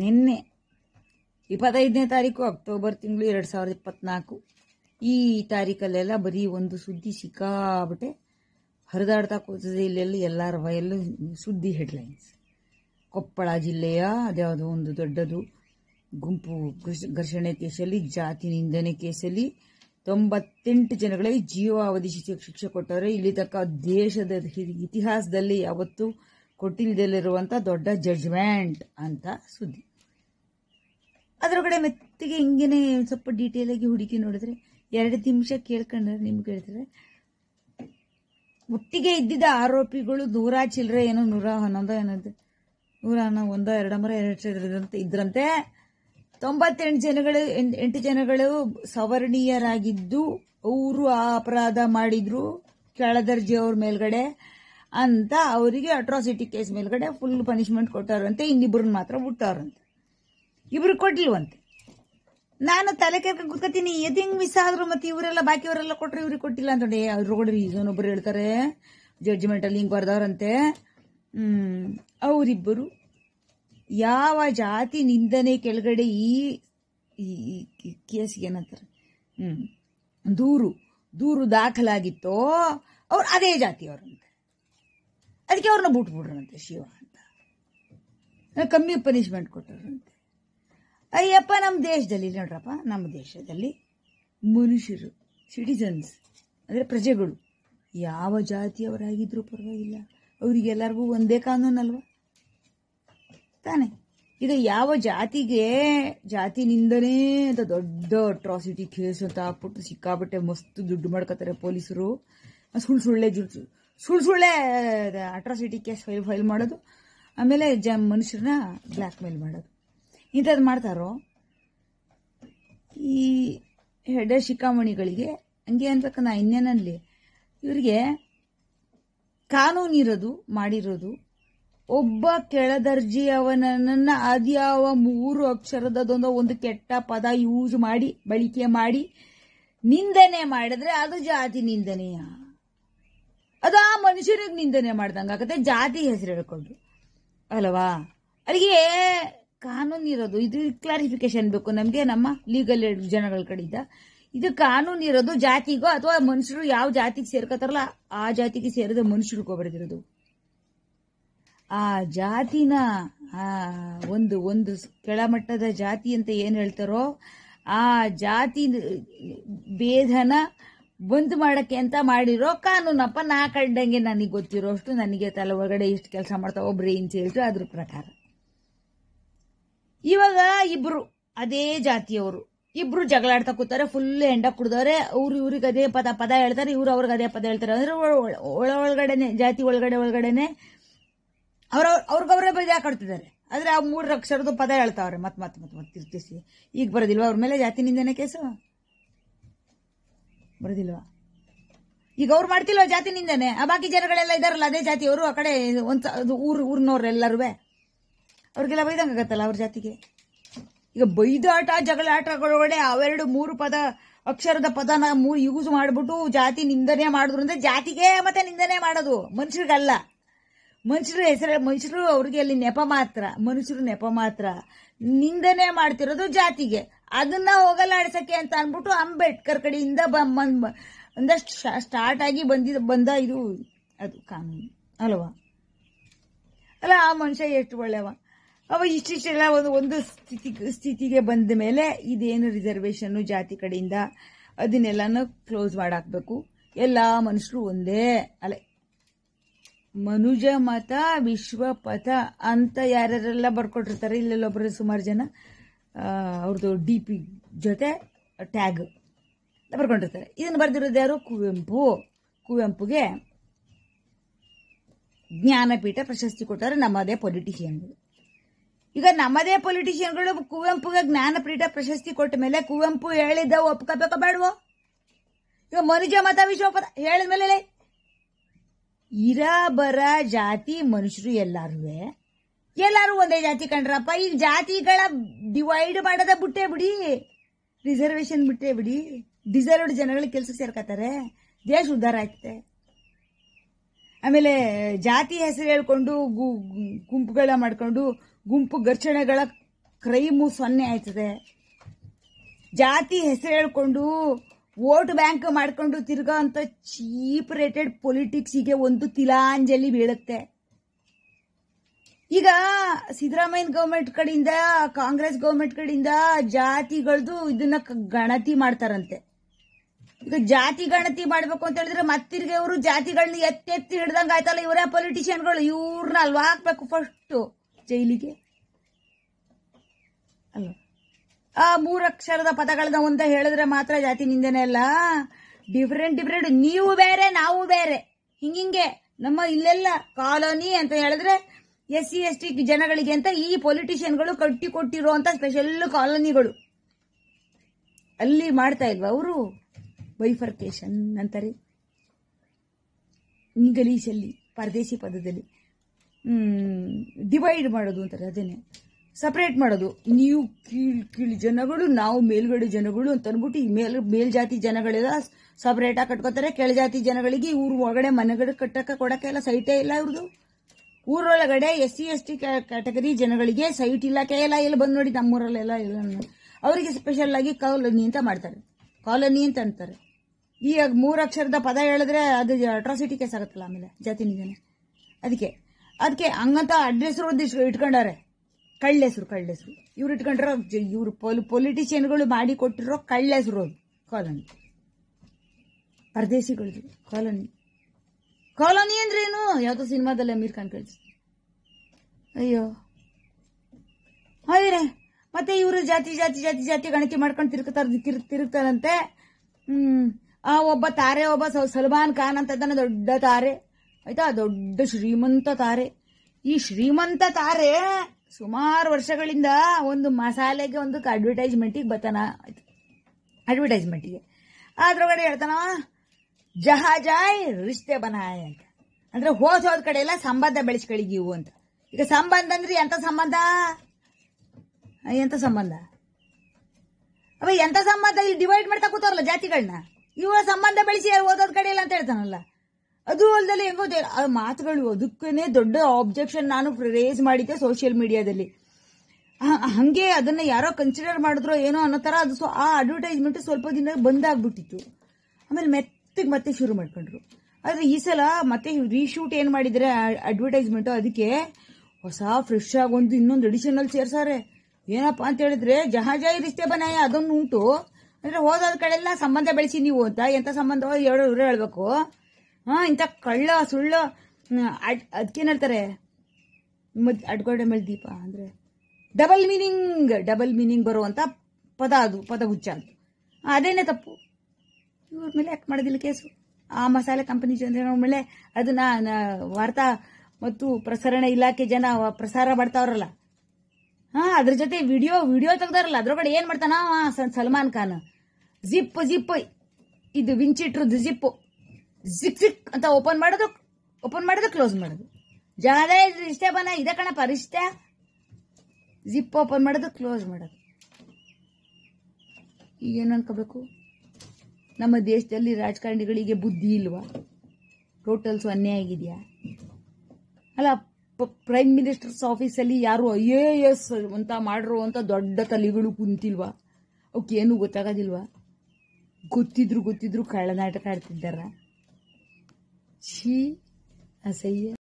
ನಿನ್ನೆ ಇಪ್ಪತ್ತೈದನೇ ತಾರೀಕು ಅಕ್ಟೋಬರ್ ತಿಂಗಳು ಎರಡು ಸಾವಿರದ ಇಪ್ಪತ್ನಾಲ್ಕು ಈ ತಾರೀಕಲ್ಲೆಲ್ಲ ಬರೀ ಒಂದು ಸುದ್ದಿ ಸಿಕ್ಕಾಬಿಟ್ಟೆ ಹರಿದಾಡ್ತಾ ಕೂತದೆ ಇಲ್ಲೆಲ್ಲ ಎಲ್ಲರ ವಯಲ್ಲೂ ಸುದ್ದಿ ಹೆಡ್ಲೈನ್ಸ್ ಕೊಪ್ಪಳ ಜಿಲ್ಲೆಯ ಅದ್ಯಾವುದೋ ಒಂದು ದೊಡ್ಡದು ಗುಂಪು ಘರ್ಷಣೆ ಕೇಸಲ್ಲಿ ಜಾತಿ ನಿಂದನೆ ಕೇಸಲ್ಲಿ ತೊಂಬತ್ತೆಂಟು ಜನಗಳಿಗೆ ಜೀವಾವಧಿ ಶಿಕ್ಷೆ ಕೊಟ್ಟವರೆ ಇಲ್ಲಿ ತಕ್ಕ ದೇಶದ ಇತಿಹಾಸದಲ್ಲಿ ಯಾವತ್ತೂ ಕೊಟ್ಟಿಲ್ದಲ್ಲಿರುವಂಥ ದೊಡ್ಡ ಜಡ್ಜ್ಮೆಂಟ್ ಅಂತ ಸುದ್ದಿ ಅದರೊಳಗಡೆ ಮೆತ್ತಿಗೆ ಹಿಂಗೇನೆ ಸ್ವಲ್ಪ ಡೀಟೇಲಾಗಿ ಹುಡುಕಿ ನೋಡಿದ್ರೆ ಎರಡು ನಿಮಿಷ ಕೇಳ್ಕೊಂಡ್ರೆ ನಿಮ್ಗೆ ಹೇಳ್ತಾರೆ ಒಟ್ಟಿಗೆ ಇದ್ದಿದ್ದ ಆರೋಪಿಗಳು ನೂರ ಚಿಲ್ಲರೆ ಏನೋ ನೂರ ಹನ್ನೊಂದೋ ಏನಂತೆ ನೂರ ಹನ್ನೊ ಒಂದೋ ಎರಡು ಮರ ಎರಡು ಇದ್ರಂತೆ ತೊಂಬತ್ತೆಂಟು ಜನಗಳು ಎಂಟು ಜನಗಳು ಸವರ್ಣೀಯರಾಗಿದ್ದು ಅವರು ಆ ಅಪರಾಧ ಮಾಡಿದ್ರು ಕೆಳದರ್ಜೆಯವ್ರ ಮೇಲ್ಗಡೆ ಅಂತ ಅವರಿಗೆ ಅಟ್ರಾಸಿಟಿ ಕೇಸ್ ಮೇಲ್ಗಡೆ ಫುಲ್ ಪನಿಷ್ಮೆಂಟ್ ಕೊಟ್ಟಾರಂತೆ ಇನ್ನಿಬ್ರನ್ನ ಮಾತ್ರ ಬಿಟ್ಟಾರಂತೆ ಇಬ್ರು ಕೊಡ್ಲಿಲ್ವಂತೆ ನಾನು ತಲೆ ಕೇಳ್ಕೊಂಡು ಕೂತ್ಕೋತೀನಿ ಎದ್ ಮಿಸ್ ಆದ್ರು ಮತ್ತೆ ಇವರೆಲ್ಲ ಬಾಕಿಯವರೆಲ್ಲ ಕೊಟ್ರೆ ಇವ್ರಿಗೆ ಕೊಟ್ಟಿಲ್ಲ ಅಂತ ಅವ್ರು ರೀಸನ್ ಒಬ್ರು ಹೇಳ್ತಾರೆ ಜಡ್ಜ್ಮೆಂಟ್ ಅಲ್ಲಿ ಹಿಂಗ್ ಬರ್ದವ್ರಂತೆ ಹ್ಮ್ ಅವರಿಬ್ಬರು ಯಾವ ಜಾತಿ ನಿಂದನೆ ಕೆಳಗಡೆ ಈ ಕೇಸ್ಗೆ ಏನಂತಾರೆ ಹ್ಮ್ ದೂರು ದೂರು ದಾಖಲಾಗಿತ್ತೋ ಅವ್ರು ಅದೇ ಜಾತಿಯವ್ರಂತ ಅದಕ್ಕೆ ಅವ್ರನ್ನ ಬಿಟ್ಬಿಡ್ರಂತೆ ಶಿವ ಅಂತ ಕಮ್ಮಿ ಪನಿಷ್ಮೆಂಟ್ ಕೊಟ್ಟರಂತೆ ಅಯ್ಯಪ್ಪ ನಮ್ಮ ದೇಶದಲ್ಲಿ ನೋಡ್ರಪ್ಪ ನಮ್ಮ ದೇಶದಲ್ಲಿ ಮನುಷ್ಯರು ಸಿಟಿಜನ್ಸ್ ಅಂದರೆ ಪ್ರಜೆಗಳು ಯಾವ ಜಾತಿಯವರಾಗಿದ್ದರೂ ಪರವಾಗಿಲ್ಲ ಅವರಿಗೆಲ್ಲರಿಗೂ ಒಂದೇ ಕಾನೂನು ಅಲ್ವಾ ತಾನೆ ಈಗ ಯಾವ ಜಾತಿಗೆ ಜಾತಿನಿಂದನೇ ಅಂತ ದೊಡ್ಡ ಅಟ್ರಾಸಿಟಿ ಕೇಸ್ ಅಂತ ಹಾಕ್ಬಿಟ್ಟು ಸಿಕ್ಕಾಬಿಟ್ಟೆ ಮಸ್ತ್ ದುಡ್ಡು ಮಾಡ್ಕೋತಾರೆ ಪೊಲೀಸರು ಸುಳ್ಳು ಸುಳ್ಳೆ ಜುಳ್ಸು ಸುಳ್ಳು ಸುಳ್ಳೆ ಅಟ್ರಾಸಿಟಿ ಕೇಸ್ ಫೈಲ್ ಫೈಲ್ ಮಾಡೋದು ಆಮೇಲೆ ಜ ಮನುಷ್ಯರನ್ನ ಬ್ಲ್ಯಾಕ್ ಮೇಲ್ ಮಾಡೋದು ಇಂಥದ್ದು ಮಾಡ್ತಾರೋ ಈ ಹೆಡೆ ಶಿಖಾಮಣಿಗಳಿಗೆ ಹಂಗೆ ಅನ್ಬೇಕ ನಾ ಇನ್ನೇನಲ್ಲಿ ಇವರಿಗೆ ಕಾನೂನಿರೋದು ಮಾಡಿರೋದು ಒಬ್ಬ ಕೆಳದರ್ಜಿಯವನನ್ನ ಅದ್ಯಾವ ಮೂರು ಅಕ್ಷರದ ಒಂದು ಕೆಟ್ಟ ಪದ ಯೂಸ್ ಮಾಡಿ ಬಳಕೆ ಮಾಡಿ ನಿಂದನೆ ಮಾಡಿದ್ರೆ ಅದು ಜಾತಿ ನಿಂದನೆಯ ಅದು ಆ ಮನುಷ್ಯರಿಗೆ ನಿಂದನೆ ಆಗತ್ತೆ ಜಾತಿ ಹೆಸರು ಹೇಳ್ಕೊಂಡ್ರು ಅಲ್ವಾ ಅಲ್ಲಿಗೆ ಕಾನೂನು ಇರೋದು ಇದು ಕ್ಲಾರಿಫಿಕೇಶನ್ ಬೇಕು ನಮಗೆ ನಮ್ಮ ಲೀಗಲ್ ಜನಗಳ ಕಡೆಯಿಂದ ಇದು ಕಾನೂನು ಇರೋದು ಜಾತಿಗೋ ಅಥವಾ ಮನುಷ್ಯರು ಯಾವ ಜಾತಿಗೆ ಸೇರ್ಕತ್ತಾರಲ್ಲ ಆ ಜಾತಿಗೆ ಸೇರಿದ ಮನುಷ್ಯರು ಬರೆದಿರೋದು ಆ ಜಾತಿನ ಆ ಒಂದು ಒಂದು ಕೆಳಮಟ್ಟದ ಜಾತಿ ಅಂತ ಏನು ಹೇಳ್ತಾರೋ ಆ ಜಾತಿ ಭೇದನ ಬಂದ್ ಮಾಡಕ್ಕೆ ಅಂತ ಮಾಡಿರೋ ಕಾನೂನಪ್ಪ ನಾ ಕಂಡಂಗೆ ನನಗೆ ಗೊತ್ತಿರೋಷ್ಟು ನನಗೆ ತಲೆ ಒಳಗಡೆ ಇಷ್ಟು ಕೆಲಸ ಮಾಡ್ತಾ ಒಬ್ರು ಹೇಳ್ತು ಅದ್ರ ಪ್ರಕಾರ ಇವಾಗ ಇಬ್ರು ಅದೇ ಜಾತಿಯವರು ಇಬ್ರು ಜಗಳಾಡ್ತಾ ಕೂತಾರೆ ಫುಲ್ ಹೆಂಡ ಕುಡ್ದವ್ರೆ ಅವ್ರು ಇವ್ರಿಗೆ ಅದೇ ಪದ ಪದ ಹೇಳ್ತಾರೆ ಇವ್ರು ಅವ್ರಿಗೆ ಅದೇ ಪದ ಹೇಳ್ತಾರೆ ಅಂದ್ರೆ ಒಳ ಒಳಗಡೆನೆ ಜಾತಿ ಒಳಗಡೆ ಒಳಗಡೆನೆ ಅವ್ರ ಅವ್ರಿಗವ್ರೇ ಬೈದು ಯಾಕಡ್ತಿದ್ದಾರೆ ಆದ್ರೆ ಆ ಮೂರು ಅಕ್ಷರದ ಪದ ಹೇಳ್ತಾವ್ರೆ ಮತ್ ಮತ್ ಮತ್ ಮತ್ ತಿರ್ತಿಸಿ ಈಗ ಬರೋದಿಲ್ವಾ ಅವ್ರ ಮೇಲೆ ಜಾತಿನಿಂದನೇ ಕೇಸು ಬರೋದಿಲ್ವಾ ಈಗ ಅವ್ರು ಮಾಡ್ತಿಲ್ವ ನಿಂದನೆ ಆ ಬಾಕಿ ಜನಗಳೆಲ್ಲ ಇದಾರಲ್ಲ ಅದೇ ಜಾತಿಯವರು ಆ ಕಡೆ ಒಂದು ಊರು ಊರಿನವ್ರೆಲ್ಲರೂ ಅವ್ರಿಗೆಲ್ಲ ಬೈದಂಗಾಗತ್ತಲ್ಲ ಅವ್ರ ಜಾತಿಗೆ ಈಗ ಬೈದಾಟ ಆಟಗಳೊಳಗಡೆ ಅವೆರಡು ಮೂರು ಪದ ಅಕ್ಷರದ ಪದನ ಮೂರು ಯೂಸ್ ಮಾಡಿಬಿಟ್ಟು ಜಾತಿ ನಿಂದನೆ ಮಾಡಿದ್ರು ಅಂದ್ರೆ ಜಾತಿಗೆ ಮತ್ತೆ ನಿಂದನೆ ಮಾಡೋದು ಮನುಷ್ಯರಿಗಲ್ಲ ಮನುಷ್ಯರು ಹೆಸರು ಮನುಷ್ಯರು ಅವ್ರಿಗೆ ಅಲ್ಲಿ ನೆಪ ಮಾತ್ರ ಮನುಷ್ಯರು ನೆಪ ಮಾತ್ರ ನಿಂದನೆ ಮಾಡ್ತಿರೋದು ಜಾತಿಗೆ ಅದನ್ನ ಹೋಗಲಾಡಿಸಕ್ಕೆ ಅಂತ ಅಂದ್ಬಿಟ್ಟು ಅಂಬೇಡ್ಕರ್ ಕಡೆಯಿಂದ ಒಂದಷ್ಟು ಸ್ಟಾರ್ಟ್ ಆಗಿ ಬಂದಿದ ಬಂದ ಇದು ಅದು ಕಾನೂನು ಅಲ್ವಾ ಅಲ್ಲ ಆ ಮನುಷ್ಯ ಎಷ್ಟು ಒಳ್ಳೆಯವ ಅವ ಇಷ್ಟಿಷ್ಟೆಲ್ಲ ಒಂದು ಒಂದು ಸ್ಥಿತಿ ಸ್ಥಿತಿಗೆ ಬಂದ ಮೇಲೆ ಇದೇನು ರಿಸರ್ವೇಷನ್ನು ಜಾತಿ ಕಡೆಯಿಂದ ಅದನ್ನೆಲ್ಲನೂ ಕ್ಲೋಸ್ ಮಾಡಾಕ್ಬೇಕು ಎಲ್ಲ ಮನುಷ್ಯರು ಒಂದೇ ಅಲೆ ಮನುಜ ಮತ ಪಥ ಅಂತ ಯಾರ್ಯಾರೆಲ್ಲ ಬರ್ಕೊಟ್ಟಿರ್ತಾರೆ ಇಲ್ಲೆಲ್ಲೊಬ್ಬರು ಸುಮಾರು ಜನ ಅವ್ರದ್ದು ಡಿ ಪಿ ಜೊತೆ ಟ್ಯಾಗ್ ಬರ್ಕೊಂಡಿರ್ತಾರೆ ಇದನ್ನು ಬರೆದಿರೋದು ಯಾರು ಕುವೆಂಪು ಕುವೆಂಪುಗೆ ಜ್ಞಾನಪೀಠ ಪ್ರಶಸ್ತಿ ಕೊಟ್ಟಾರೆ ನಮ್ಮದೇ ಪೊಲಿಟಿಷಿಯನ್ಗಳು ಈಗ ನಮ್ಮದೇ ಪೊಲಿಟಿಷಿಯನ್ಗಳು ಕುವೆಂಪುಗೆ ಜ್ಞಾನಪೀಠ ಪ್ರಶಸ್ತಿ ಕೊಟ್ಟ ಮೇಲೆ ಕುವೆಂಪು ಹೇಳಿದ್ದ ಒಪ್ಕೋಬೇಕೋ ಬೇಡವೋ ಈಗ ಮನುಜ ಮತ ವಿಶ್ವಪದ ಹೇಳಿದ ಮೇಲೆ ಇರ ಬರ ಜಾತಿ ಮನುಷ್ಯರು ಎಲ್ಲಾರು ಎಲ್ಲಾರು ಒಂದೇ ಜಾತಿ ಕಂಡ್ರಪ್ಪ ಈಗ ಜಾತಿಗಳ ಡಿವೈಡ್ ಮಾಡದ ಬಿಟ್ಟೆ ಬಿಡಿ ರಿಸರ್ವೇಶನ್ ಬಿಟ್ಟೆ ಬಿಡಿ ಡಿಸರ್ವ್ಡ್ ಜನಗಳಿಗೆ ಕೆಲಸ ಸೇರ್ಕೋತಾರೆ ದೇಶ ಉದ್ಧಾರ ಆಗ್ತದೆ ಆಮೇಲೆ ಜಾತಿ ಹೆಸರು ಹೇಳ್ಕೊಂಡು ಗುಂಪುಗಳ ಮಾಡಿಕೊಂಡು ಗುಂಪು ಘರ್ಷಣೆಗಳ ಕ್ರೈಮು ಸೊನ್ನೆ ಆಯ್ತದೆ ಜಾತಿ ಹೆಸರು ಹೇಳ್ಕೊಂಡು ವೋಟ್ ಬ್ಯಾಂಕ್ ಮಾಡಿಕೊಂಡು ತಿರ್ಗೋ ಅಂತ ಚೀಪ್ ರೇಟೆಡ್ ಪೊಲಿಟಿಕ್ಸಿಗೆ ಒಂದು ತಿಲಾಂಜಲಿ ಬೀಳುತ್ತೆ ಈಗ ಸಿದ್ದರಾಮಯ್ಯ ಗೌರ್ಮೆಂಟ್ ಕಡೆಯಿಂದ ಕಾಂಗ್ರೆಸ್ ಗೌರ್ಮೆಂಟ್ ಕಡೆಯಿಂದ ಜಾತಿಗಳದು ಇದನ್ನ ಗಣತಿ ಮಾಡ್ತಾರಂತೆ ಈಗ ಜಾತಿ ಗಣತಿ ಮಾಡ್ಬೇಕು ಅಂತ ಹೇಳಿದ್ರೆ ಮತ್ತಿರ್ಗೆ ಇವರು ಜಾತಿಗಳನ್ನ ಎತ್ತೆತ್ತಿ ಹಿಡ್ದಂಗ ಆಯ್ತಲ್ಲ ಇವರೇ ಪೊಲಿಟಿಷಿಯನ್ಗಳು ಇವ್ರನ್ನ ಅಲ್ವಾ ಹಾಕ್ಬೇಕು ಫಸ್ಟ್ ಜೈಲಿಗೆ ಅಲ್ವಾ ಆ ಮೂರಕ್ಷರದ ಪದಗಳನ್ನ ಒಂದ ಹೇಳಿದ್ರೆ ಮಾತ್ರ ಜಾತಿ ನಿಂದೆನೆ ಅಲ್ಲ ಡಿಫ್ರೆಂಟ್ ಡಿಫ್ರೆಂಟ್ ನೀವು ಬೇರೆ ನಾವು ಬೇರೆ ಹಿಂಗಿಂಗೆ ನಮ್ಮ ಇಲ್ಲೆಲ್ಲ ಕಾಲೋನಿ ಅಂತ ಹೇಳಿದ್ರೆ ಎಸ್ ಸಿ ಎಸ್ ಟಿ ಜನಗಳಿಗೆ ಅಂತ ಈ ಪೊಲಿಟಿಷಿಯನ್ಗಳು ಕಟ್ಟಿ ಕೊಟ್ಟಿರುವಂತ ಸ್ಪೆಷಲ್ ಕಾಲೋನಿಗಳು ಅಲ್ಲಿ ಮಾಡ್ತಾ ಇಲ್ವಾ ಅವರು ಬೈಫರ್ಕೇಶನ್ ಅಂತಾರೆ ಇಂಗ್ಲೀಷಲ್ಲಿ ಪರದೇಶಿ ಪದದಲ್ಲಿ ಡಿವೈಡ್ ಮಾಡೋದು ಅಂತಾರೆ ಅದೇನೆ ಸಪ್ರೇಟ್ ಮಾಡೋದು ನೀವು ಕೀಳ್ ಕೀಳು ಜನಗಳು ನಾವು ಮೇಲ್ಗಡೆ ಜನಗಳು ಅಂತ ಅಂದ್ಬಿಟ್ಟು ಈ ಮೇಲ್ ಮೇಲ್ಜಾತಿ ಜನಗಳೆಲ್ಲ ಆಗಿ ಕಟ್ಕೋತಾರೆ ಕೆಳಜಾತಿ ಜನಗಳಿಗೆ ಇವ್ರು ಒಳಗಡೆ ಮನೆಗಳು ಕಟ್ಟಕ್ಕೆ ಕೊಡಕ್ಕೆಲ್ಲ ಸೈಟೇ ಇಲ್ಲ ಇವ್ರದು ಊರೊಳಗಡೆ S C S T category ಜನಗಳಿಗೆ ಸೈಟ್ ಇಲ್ಲ ಕೈ ಎಲ್ಲ ಎಲ್ಲಿ ಬಂದು ನೋಡಿ ನಮ್ಮೂರಲ್ಲೆಲ್ಲ ಇಲ್ಲ ಅವರಿಗೆ ಸ್ಪೆಷಲ್ ಆಗಿ ಕಾಲೋನಿ ಅಂತ ಮಾಡ್ತಾರೆ ಕಾಲೋನಿ ಅಂತ ಅಂತಾರೆ ಈ ಮೂರು ಅಕ್ಷರದ ಪದ ಹೇಳಿದ್ರೆ ಅದು ಅಟ್ರಾಸಿಟಿ ಕೇಸ್ ಆಗುತ್ತಲ್ಲ ಆಮೇಲೆ ಜಾತಿ ನಿಜನೇ ಅದಕ್ಕೆ ಅದಕ್ಕೆ ಹಂಗಂತ ಅಡ್ರೆಸ್ರು ಒಂದಿಷ್ಟು ಇಟ್ಕೊಂಡಾರೆ ಕಳ್ಳ ಹೆಸರು ಇವ್ರು ಇಟ್ಕೊಂಡಿರೋ ಇವರು ಪೊಲ್ ಪೊಲಿಟಿಷಿಯನ್ಗಳು ಮಾಡಿ ಕೊಟ್ಟಿರೋ ಕಳ್ಳೆಸರು ಅದು ಕಾಲೋನಿ ಪರದೇಶಿಗಳದು ಕಾಲೋನಿ ಕಾಲೋನಿ ಅಂದ್ರೇನು ಯಾವ್ದೋ ಸಿನಿಮಾದಲ್ಲಿ ಅಮೀರ್ ಖಾನ್ ಕಳಿಸ್ ಅಯ್ಯೋ ಹೌದ್ರೆ ಮತ್ತೆ ಇವರು ಜಾತಿ ಜಾತಿ ಜಾತಿ ಜಾತಿ ಗಣತಿ ಮಾಡ್ಕೊಂಡು ತಿರುಗ್ತಾರೆ ತಿರು ಹ್ಮ್ ಆ ಒಬ್ಬ ತಾರೆ ಒಬ್ಬ ಸಲ್ಮಾನ್ ಖಾನ್ ಅಂತ ಇದ್ದಾನೆ ದೊಡ್ಡ ತಾರೆ ಆಯ್ತಾ ದೊಡ್ಡ ಶ್ರೀಮಂತ ತಾರೆ ಈ ಶ್ರೀಮಂತ ತಾರೆ ಸುಮಾರು ವರ್ಷಗಳಿಂದ ಒಂದು ಮಸಾಲೆಗೆ ಒಂದು ಅಡ್ವರ್ಟೈಸ್ಮೆಂಟಿಗೆ ಬರ್ತಾನ ಆಯ್ತು ಅಡ್ವರ್ಟೈಸ್ಮೆಂಟಿಗೆ ಅದ್ರೊಳಗಡೆ ಹೇಳ್ತಾನ ಜಹಾಜಾಯ್ ರಿಶ್ತೆ ಬನಾಯ್ ಅಂತ ಅಂದ್ರೆ ಹೋದ್ ಹೋದ ಕಡೆ ಎಲ್ಲ ಸಂಬಂಧ ಬೆಳೆಸ್ಕೊಳ್ಳಿ ಇವು ಅಂತ ಈಗ ಸಂಬಂಧ ಅಂದ್ರೆ ಎಂತ ಸಂಬಂಧ ಎಂತ ಸಂಬಂಧ ಅವ ಎಂತ ಸಂಬಂಧ ಇಲ್ಲಿ ಡಿವೈಡ್ ಮಾಡ್ತಾ ಕೂತಾರಲ್ಲ ಜಾತಿಗಳನ್ನ ಇವರ ಸಂಬಂಧ ಬೆಳೆಸಿ ಓದೋದ್ ಕಡೆ ಇಲ್ಲ ಅಂತ ಹೇಳ್ತಾನಲ್ಲ ಅದು ಅಲ್ದಲ್ಲಿ ಹೆಂಗೋ ಮಾತುಗಳು ಅದಕ್ಕೇನೆ ದೊಡ್ಡ ಆಬ್ಜೆಕ್ಷನ್ ನಾನು ರೇಸ್ ಮಾಡಿದ್ದೆ ಸೋಷಿಯಲ್ ಮೀಡಿಯಾದಲ್ಲಿ ಹಂಗೆ ಅದನ್ನ ಯಾರೋ ಕನ್ಸಿಡರ್ ಮಾಡಿದ್ರು ಏನೋ ಅನ್ನೋ ತರ ಅದು ಆ ಅಡ್ವರ್ಟೈಸ್ಮೆಂಟ್ ಸ್ವಲ್ಪ ದಿನ ಬಂದಾಗ್ಬಿಟ್ಟಿತ್ತು ಆಮೇಲೆ ಮೆತ್ತ ಮತ್ತೆ ಮತ್ತೆ ಶುರು ಮಾಡ್ಕೊಂಡ್ರು ಆದರೆ ಈ ಸಲ ಮತ್ತೆ ರೀಶೂಟ್ ಏನು ಮಾಡಿದರೆ ಅಡ್ವರ್ಟೈಸ್ಮೆಂಟ್ ಅದಕ್ಕೆ ಹೊಸ ಫ್ರೆಶ್ ಆಗಿ ಒಂದು ಇನ್ನೊಂದು ಎಡಿಷನಲ್ ಸೇರ್ಸಾರೆ ಏನಪ್ಪಾ ಅಂತ ಹೇಳಿದ್ರೆ ಜಹಾಜಾಯಿ ರಿಸ್ತೆ ಬನಾಯ ಅದೊಂದು ಉಂಟು ಅಂದರೆ ಹೋದ ಕಡೆಲ್ಲ ಸಂಬಂಧ ಬೆಳೆಸಿ ನೀವು ಅಂತ ಎಂಥ ಸಂಬಂಧ ಎರಡು ಇವ್ರು ಹೇಳ್ಬೇಕು ಹಾಂ ಇಂಥ ಕಳ್ಳ ಸುಳ್ಳ ಅಡ್ ಅದಕ್ಕೇನು ಹೇಳ್ತಾರೆ ಮದ್ ಮೇಲೆ ದೀಪ ಅಂದರೆ ಡಬಲ್ ಮೀನಿಂಗ್ ಡಬಲ್ ಮೀನಿಂಗ್ ಬರುವಂಥ ಪದ ಅದು ಪದಗುಚ್ಚ ಅದು ಅದೇನೇ ತಪ್ಪು ಇವ್ರ ಮೇಲೆ ಯಾಕೆ ಮಾಡೋದಿಲ್ಲ ಕೇಸು ಆ ಮಸಾಲೆ ಕಂಪನಿ ಜನರ ಮೇಲೆ ಅದನ್ನ ವಾರ್ತಾ ಮತ್ತು ಪ್ರಸರಣ ಇಲಾಖೆ ಜನ ಪ್ರಸಾರ ಮಾಡ್ತಾವ್ರಲ್ಲ ಹಾ ಅದ್ರ ಜೊತೆ ವಿಡಿಯೋ ವಿಡಿಯೋ ತೆಗ್ದಾರಲ್ಲ ಅದ್ರೊಳಗಡೆ ಏನ್ ಮಾಡ್ತಾನ ಸಲ್ಮಾನ್ ಖಾನ್ ಜಿಪ್ ಜಿಪ್ ಇದು ವಿಂಚಿಟ್ರದ್ದು ಜಿಪ್ ಜಿಕ್ ಜಿಕ್ ಅಂತ ಓಪನ್ ಮಾಡೋದು ಓಪನ್ ಮಾಡೋದು ಕ್ಲೋಸ್ ಮಾಡೋದು ಜಾದ ಇಷ್ಟೇ ಬನ್ನ ಇದೆ ಕಣಪ್ಪ ರಿಷ್ಟ ಜಿಪ್ ಓಪನ್ ಮಾಡೋದು ಕ್ಲೋಸ್ ಮಾಡೋದು ಈಗೇನು ಅನ್ಕೋಬೇಕು ನಮ್ಮ ದೇಶದಲ್ಲಿ ರಾಜಕಾರಣಿಗಳಿಗೆ ಬುದ್ಧಿ ಇಲ್ವಾ ಟೋಟಲ್ ಅನ್ಯಾಯ ಆಗಿದೆಯಾ ಅಲ್ಲ ಪ್ರೈಮ್ ಮಿನಿಸ್ಟರ್ಸ್ ಆಫೀಸಲ್ಲಿ ಯಾರು ಐ ಎ ಎಸ್ ಅಂತ ಮಾಡಿರೋ ಅಂತ ದೊಡ್ಡ ತಲೆಗಳು ಕುಂತಿಲ್ವಾ ಏನೂ ಗೊತ್ತಾಗೋದಿಲ್ವಾ ಗೊತ್ತಿದ್ರು ಗೊತ್ತಿದ್ರು ಕಳ್ಳನಾಟಕ ಆಡ್ತಿದ್ದಾರ ಶೀ ಅಸಹ್ಯ